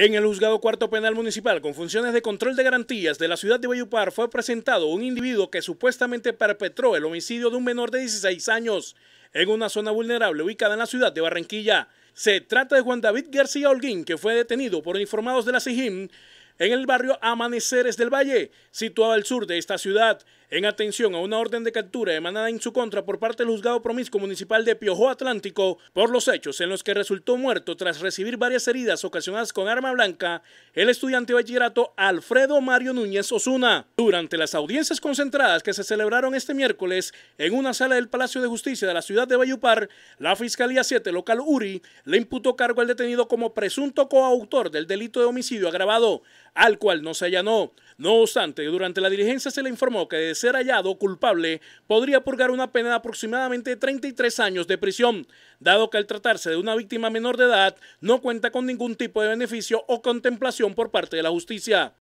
En el juzgado cuarto penal municipal con funciones de control de garantías de la ciudad de Bayupar fue presentado un individuo que supuestamente perpetró el homicidio de un menor de 16 años en una zona vulnerable ubicada en la ciudad de Barranquilla. Se trata de Juan David García Holguín, que fue detenido por informados de la SIGIM en el barrio Amaneceres del Valle, situado al sur de esta ciudad. En atención a una orden de captura emanada en su contra por parte del juzgado promiscuo municipal de Piojo Atlántico por los hechos en los que resultó muerto tras recibir varias heridas ocasionadas con arma blanca, el estudiante bachillerato Alfredo Mario Núñez Osuna. Durante las audiencias concentradas que se celebraron este miércoles en una sala del Palacio de Justicia de la ciudad de Bayupar, la Fiscalía 7 local URI le imputó cargo al detenido como presunto coautor del delito de homicidio agravado al cual no se allanó. No obstante, durante la diligencia se le informó que de ser hallado culpable podría purgar una pena de aproximadamente 33 años de prisión, dado que al tratarse de una víctima menor de edad no cuenta con ningún tipo de beneficio o contemplación por parte de la justicia.